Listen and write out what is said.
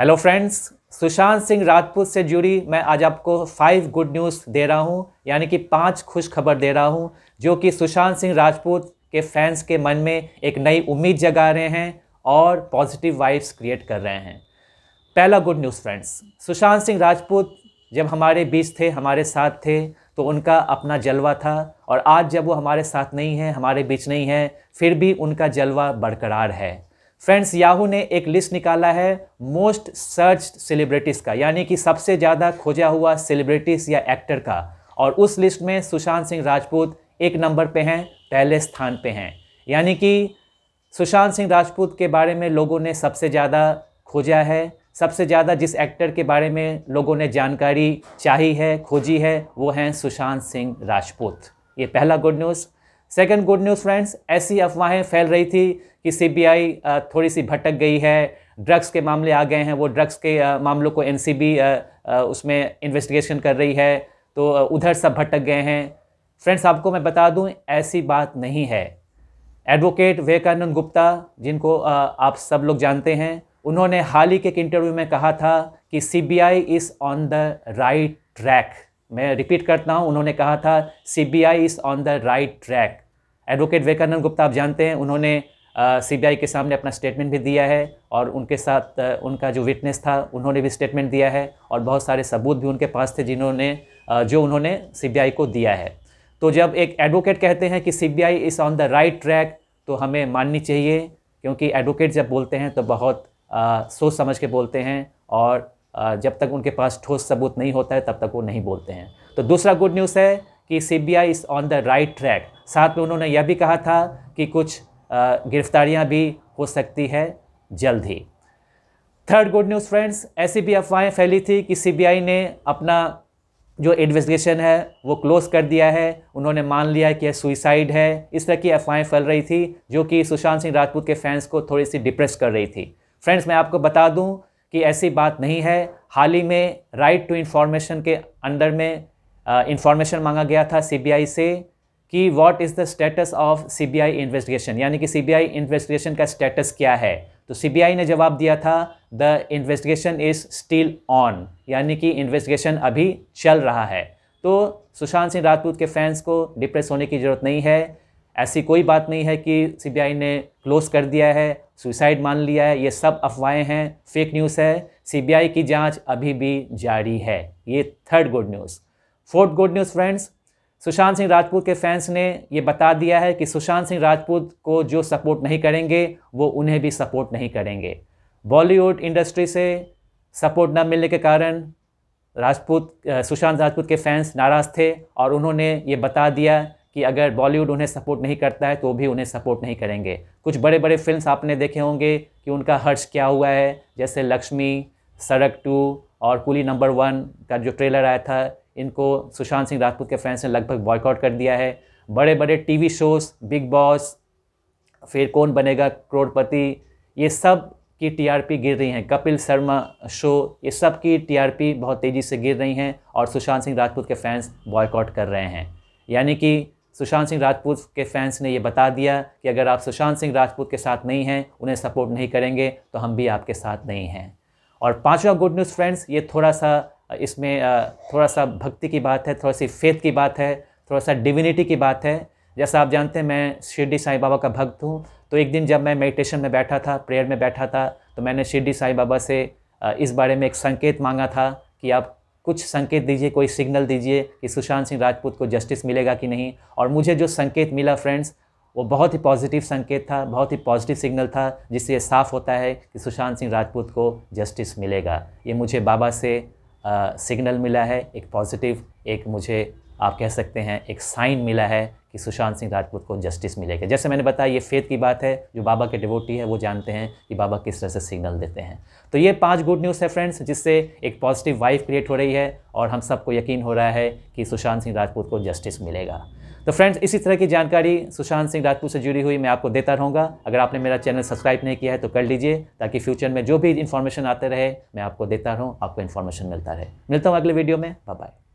hello friends Sushant Singh Rajput से जुड़ी मैं आज आपको फाइव गुड न्यूज़ दे रहा हूं यानी कि पांच खुश खबर दे रहा हूं जो कि सुशांत सिंह राजपूत के फैंस के मन में एक नई उम्मीद जगा रहे हैं और पॉजिटिव वाइब्स क्रिएट कर रहे हैं पहला good news friends Sushant Singh Rajput जब हमारे बीच थे हमारे साथ थे तो उनका अपना जलवा था और आज जब वो हमारे साथ नहीं है हमारे बीच नहीं है फिर भी उनका जलवा बरकरार है फ्रेंड्स याहू ने एक लिस्ट निकाला है मोस्ट सर्च सेलिब्रिटीज़ का यानी कि सबसे ज़्यादा खोजा हुआ सेलिब्रिटीज़ या एक्टर का और उस लिस्ट में सुशांत सिंह राजपूत एक नंबर पे हैं पहले स्थान पे हैं यानी कि सुशांत सिंह राजपूत के बारे में लोगों ने सबसे ज़्यादा खोजा है सबसे ज़्यादा जिस एक्टर के बारे में लोगों ने जानकारी चाही है खोजी है वो हैं सुशांत सिंह राजपूत ये पहला good news second good news friends ऐसी अफवाहें फैल रही थी कि सीबीआई थोड़ी सी भटक गई है ड्रग्स के मामले आ गए हैं वो ड्रग्स के मामलों को एनसीबी उसमें इन्वेस्टिगेशन कर रही है तो उधर सब भटक गए हैं फ्रेंड्स आपको मैं बता दूं ऐसी बात नहीं है एडवोकेट विवेकानंद गुप्ता जिनको आप सब लोग जानते हैं उन्होंने हाल ही के एक इंटरव्यू में कहा था कि CBI is on the right track मैं रिपीट करता हूँ उन्होंने कहा था C B I is on the right track advocate Vivekanand Gupta आप जानते हैं उन्होंने सी बी आई के सामने अपना स्टेटमेंट भी दिया है और उनके साथ uh, उनका जो विटनेस था उन्होंने भी स्टेटमेंट दिया है और बहुत सारे सबूत भी उनके पास थे जिन्होंने uh, जो उन्होंने सी बी आई को दिया है तो जब एक एडवोकेट कहते हैं कि C B I is on the right track तो हमें माननी चाहिए क्योंकि एडवोकेट जब बोलते हैं तो बहुत uh, सोच समझ के बोलते हैं और जब तक उनके पास ठोस सबूत नहीं होता है तब तक वो नहीं बोलते हैं तो दूसरा गुड न्यूज़ है कि C B I is on the right track साथ में उन्होंने यह भी कहा था कि कुछ गिरफ्तारियां भी हो सकती है जल्द ही थर्ड गुड न्यूज़ फ्रेंड्स ऐसी भी अफवाहें फैली थी कि सीबीआई ने अपना जो इन्वेस्टिगेशन है वो क्लोज़ कर दिया है उन्होंने मान लिया कि यह सुइसाइड है इस तरह की अफवाहें फैल रही थी जो कि सुशांत सिंह राजपूत के फैंस को थोड़ी सी डिप्रेस कर रही थी फ्रेंड्स मैं आपको बता दूं कि ऐसी बात नहीं है हाल ही में राइट टू इन्फॉर्मेशन के अंडर में इंफॉर्मेशन मांगा गया था सीबीआई से कि what is the status of CBI investigation यानी कि सीबीआई इन्वेस्टिगेशन का स्टेटस क्या है तो सीबीआई ने जवाब दिया था the investigation is still on यानी कि इन्वेस्टिगेशन अभी चल रहा है तो सुशांत सिंह राजपूत के फैंस को डिप्रेस होने की ज़रूरत नहीं है ऐसी कोई बात नहीं है कि सीबीआई ने क्लोज़ कर दिया है सुसाइड मान लिया है ये सब अफवाहें हैं फेक न्यूज़ है सीबीआई की जांच अभी भी जारी है ये third good news fourth good news friends Sushant Singh Rajput के फैंस ने ये बता दिया है कि सुशांत सिंह राजपूत को जो सपोर्ट नहीं करेंगे वो उन्हें भी सपोर्ट नहीं करेंगे बॉलीवुड इंडस्ट्री से सपोर्ट न मिलने के कारण राजपूत सुशांत राजपूत के फैंस नाराज़ थे और उन्होंने ये बता दिया कि अगर बॉलीवुड उन्हें सपोर्ट नहीं करता है तो भी उन्हें सपोर्ट नहीं करेंगे कुछ बड़े बड़े फिल्म्स आपने देखे होंगे कि उनका हर्ष क्या हुआ है जैसे लक्ष्मी सड़क टू और कुली नंबर वन का जो ट्रेलर आया था इनको सुशांत सिंह राजपूत के फैंस ने लगभग बॉयकॉट कर दिया है बड़े बड़े टी शोज़ बिग बॉस फिर कौन बनेगा करोड़पति ये सब की टीआरपी गिर रही हैं कपिल शर्मा शो ये सब की टीआरपी बहुत तेज़ी से गिर रही हैं और सुशांत सिंह राजपूत के फैंस बॉयकॉट कर रहे हैं यानी कि सुशांत सिंह राजपूत के फैंस ने ये बता दिया कि अगर आप सुशांत सिंह राजपूत के साथ नहीं हैं उन्हें सपोर्ट नहीं करेंगे तो हम भी आपके साथ नहीं हैं और पांचवा गुड न्यूज़ फ्रेंड्स ये थोड़ा सा इसमें थोड़ा सा भक्ति की बात है थोड़ा सी फेथ की बात है थोड़ा सा डिविनिटी की बात है जैसा आप जानते हैं मैं शिरडी साईं बाबा का भक्त हूँ तो एक दिन जब मैं मेडिटेशन में बैठा था प्रेयर में बैठा था तो मैंने शिरडी साईं बाबा से इस बारे में एक संकेत मांगा था कि आप कुछ संकेत दीजिए कोई सिग्नल दीजिए कि सुशांत सिंह राजपूत को जस्टिस मिलेगा कि नहीं और मुझे जो संकेत मिला फ्रेंड्स वो बहुत ही पॉजिटिव संकेत था बहुत ही पॉजिटिव सिग्नल था जिससे ये साफ होता है कि सुशांत सिंह राजपूत को जस्टिस मिलेगा ये मुझे बाबा से सिग्नल मिला है एक पॉजिटिव एक मुझे आप कह सकते हैं एक साइन मिला है कि सुशांत सिंह राजपूत को जस्टिस मिलेगा जैसे मैंने बताया ये फेथ की बात है जो बाबा के डिवोटी है वो जानते हैं कि बाबा किस तरह से सिग्नल देते हैं तो ये पांच गुड न्यूज़ है फ्रेंड्स जिससे एक पॉजिटिव वाइफ क्रिएट हो रही है और हम सबको यकीन हो रहा है कि सुशांत सिंह राजपूत को जस्टिस मिलेगा तो फ्रेंड्स इसी तरह की जानकारी सुशांत सिंह राजपूत से जुड़ी हुई मैं आपको देता रहूँगा अगर आपने मेरा चैनल सब्सक्राइब नहीं किया है तो कर लीजिए ताकि फ्यूचर में जो भी इन्फॉर्मेशन आते रहे मैं आपको देता रहूँ आपको इन्फॉर्मेशन मिलता रहे मिलता हूँ अगले वीडियो में बाय